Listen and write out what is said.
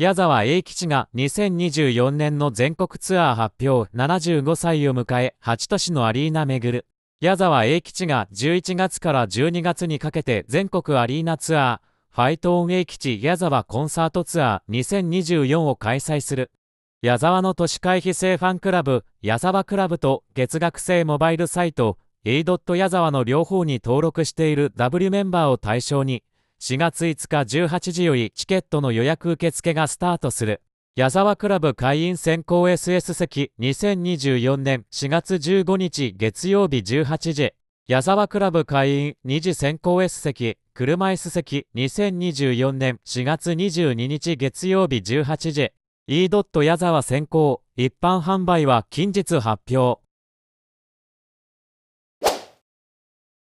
矢沢永吉が2024年の全国ツアー発表75歳を迎え8都市のアリーナ巡る矢沢永吉が11月から12月にかけて全国アリーナツアーファイトオン永吉矢沢コンサートツアー2024を開催する矢沢の都市会費制ファンクラブ矢沢クラブと月額制モバイルサイト a 矢沢の両方に登録している W メンバーを対象に4月5日18時よりチケットの予約受付がスタートする。矢沢クラブ会員選考 SS 席2024年4月15日月曜日18時。矢沢クラブ会員2次選考 S 席車椅子席2024年4月22日月曜日18時。e. 矢沢選考一般販売は近日発表。